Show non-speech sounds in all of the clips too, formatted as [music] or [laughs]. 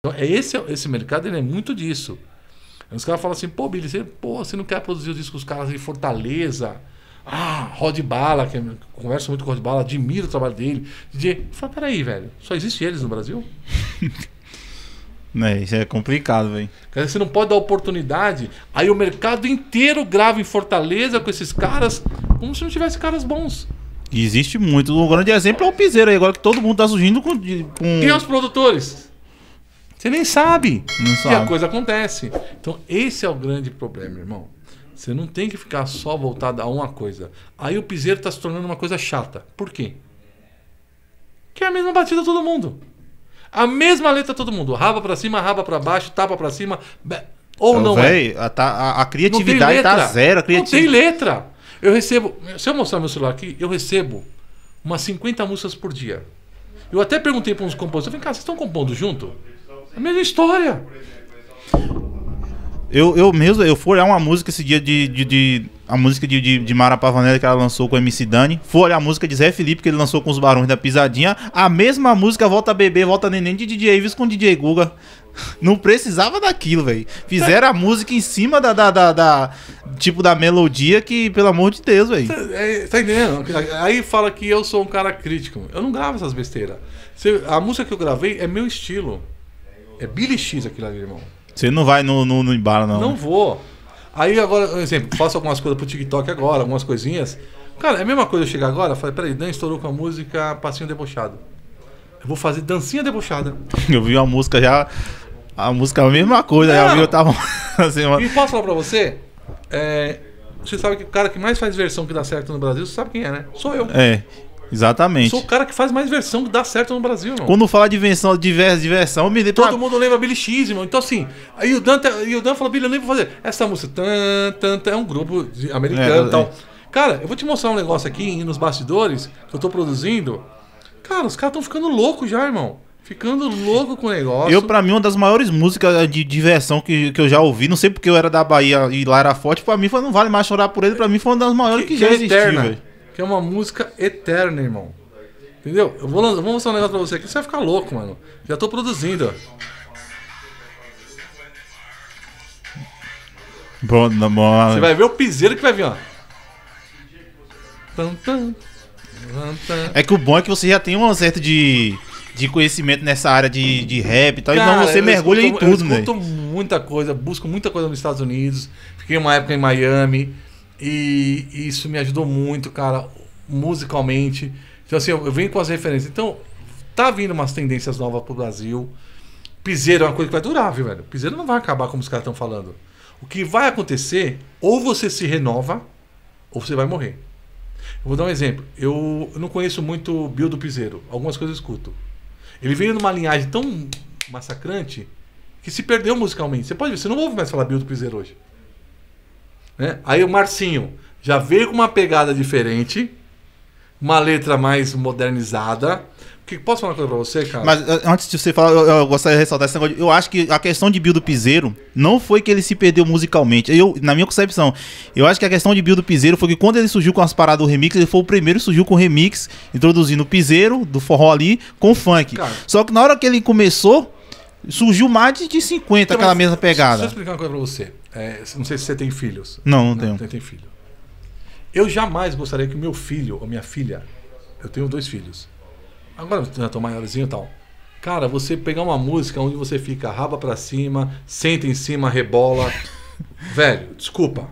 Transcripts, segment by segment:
Então, é esse, esse mercado ele é muito disso. Os caras falam assim, pô, Billy, você, pô, você não quer produzir os discos os caras de Fortaleza? Ah, Rod Bala, que é eu converso muito com o Rod Bala, admiro o trabalho dele. DJ, fala, peraí, velho, só existe eles no Brasil? [laughs] É, isso é complicado, velho. Você não pode dar oportunidade. Aí o mercado inteiro grava em Fortaleza com esses caras, como se não tivesse caras bons. Existe muito. Um grande exemplo é o Piseiro aí, agora que todo mundo tá surgindo com. com... Quem é os produtores? Você nem sabe. Não sabe. E a coisa acontece. Então, esse é o grande problema, irmão. Você não tem que ficar só voltado a uma coisa. Aí o piseiro está se tornando uma coisa chata. Por quê? Que é a mesma batida todo mundo. A mesma letra todo mundo. Raba para cima, raba para baixo, tapa para cima. Ou então, não véio, é. A, a, a criatividade tá zero. Não tem letra. Eu recebo... Se eu mostrar meu celular aqui, eu recebo umas 50 músicas por dia. Eu até perguntei para uns compositores. Vem cá, vocês estão compondo junto? A mesma história. Eu, eu mesmo, eu fui olhar uma música esse dia de. de, de a música de, de, de Mara Pavanelli que ela lançou com o MC Dani. Fui olhar a música de Zé Felipe que ele lançou com os Barões da Pisadinha. A mesma música Volta Bebê, Volta Neném de DJ Ives com DJ Guga. Não precisava daquilo, velho. Fizeram a música em cima da, da, da, da, Tipo, da melodia que, pelo amor de Deus, velho. É, tá entendendo? Aí fala que eu sou um cara crítico. Eu não gravo essas besteiras. A música que eu gravei é meu estilo. É Billy X aquilo ali, irmão. Você não vai no, no, no embalo, não. Não né? vou. Aí agora, por exemplo, faço algumas coisas pro TikTok agora, algumas coisinhas. Cara, é a mesma coisa eu chegar agora, falei, peraí, Dan estourou com a música Passinho Debochado. Eu vou fazer dancinha debochada. [laughs] eu vi uma música já. A música é a mesma coisa, não. já vi, eu tava assim, uma... E posso falar pra você? É, você sabe que o cara que mais faz versão que dá certo no Brasil, você sabe quem é, né? Sou eu. É. Exatamente. Sou o cara que faz mais versão que dá certo no Brasil, mano. Quando fala de diversão, me Todo mundo lembra Billy X, mano. Então, assim, aí o Dan, tá, e o Dan falou, Billy, eu vou fazer essa música. Tan, tan, tan, é um grupo americano é, e é, tal. É. Cara, eu vou te mostrar um negócio aqui nos bastidores que eu tô produzindo. Cara, os caras estão ficando loucos já, irmão. Ficando louco com o negócio. Eu, pra mim, uma das maiores músicas eh, de diversão que, que eu já ouvi, não sei porque eu era da Bahia e lá era forte, pra mim foi Não Vale Mais Chorar Por Ele, pra mim foi uma das maiores que, que, já é existiu, velho que é uma música eterna, irmão. Entendeu? Eu vou, vou mostrar um negócio pra você aqui, você vai ficar louco, mano. Já tô produzindo, Bom, na Você vai ver o piseiro que vai vir, ó. É que o bom é que você já tem uma certa de, de conhecimento nessa área de, de rap e tal, então Cara, então você mergulha escuto, em tudo, né? Eu escuto muita coisa, busco muita coisa nos Estados Unidos. Fiquei uma época em Miami. E isso me ajudou muito, cara, musicalmente. Então, assim, eu, eu venho com as referências. Então, tá vindo umas tendências novas pro Brasil. Piseiro é uma coisa que vai durar, viu, velho? Piseiro não vai acabar como os caras estão falando. O que vai acontecer, ou você se renova, ou você vai morrer. Eu vou dar um exemplo. Eu, eu não conheço muito o Bill do Piseiro. Algumas coisas eu escuto. Ele veio numa linhagem tão massacrante que se perdeu musicalmente. Você pode ver, você não ouve mais falar Bill do Piseiro hoje. Né? Aí o Marcinho já veio com uma pegada diferente, uma letra mais modernizada. Que, posso falar uma coisa pra você, cara? Mas eh, antes de você falar, eu, eu gostaria de ressaltar esse negócio. eu acho que a questão de Bill do Piseiro não foi que ele se perdeu musicalmente. Eu, na minha concepção, eu acho que a questão de Bill do Piseiro foi que quando ele surgiu com as paradas do remix, ele foi o primeiro que surgiu com o remix, introduzindo o Piseiro do forró ali com o funk. Cara. Só que na hora que ele começou Surgiu mais de 50 então, aquela mesma pegada. Deixa eu explicar uma coisa pra você. É, não sei se você tem filhos. Não, não, não tenho. tem, tem filho. Eu jamais gostaria que meu filho ou minha filha. Eu tenho dois filhos. Agora já tô maiorzinho e tal. Cara, você pegar uma música onde você fica raba para cima, senta em cima, rebola. [laughs] Velho, desculpa.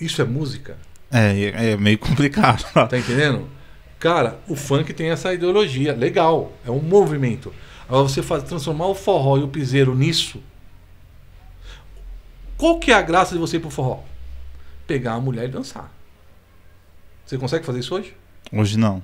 Isso é música? É, é meio complicado. tá entendendo? Cara, o funk tem essa ideologia. Legal. É um movimento. Agora você faz, transformar o forró e o piseiro nisso. Qual que é a graça de você ir pro forró? Pegar a mulher e dançar. Você consegue fazer isso hoje? Hoje não.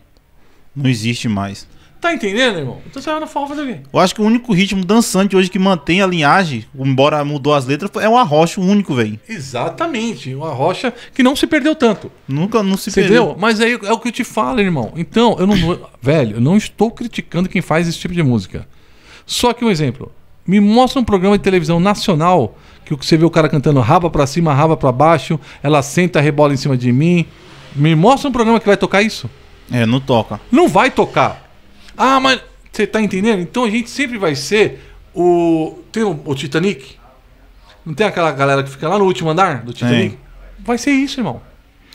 Não existe mais. Tá entendendo, irmão? Então você vai no forró fazer o quê? Eu acho que o único ritmo dançante hoje que mantém a linhagem, embora mudou as letras, é o arrocha único, velho. Exatamente. Uma rocha que não se perdeu tanto. Nunca não se você perdeu. Entendeu? Mas aí é, é o que eu te falo, irmão. Então, eu não. velho, eu não estou criticando quem faz esse tipo de música. Só que um exemplo. Me mostra um programa de televisão nacional que você vê o cara cantando raba para cima, raba para baixo, ela senta, rebola em cima de mim. Me mostra um programa que vai tocar isso. É, não toca. Não vai tocar. Ah, mas você tá entendendo? Então a gente sempre vai ser o tem o, o Titanic. Não tem aquela galera que fica lá no último andar do Titanic? Tem. Vai ser isso, irmão.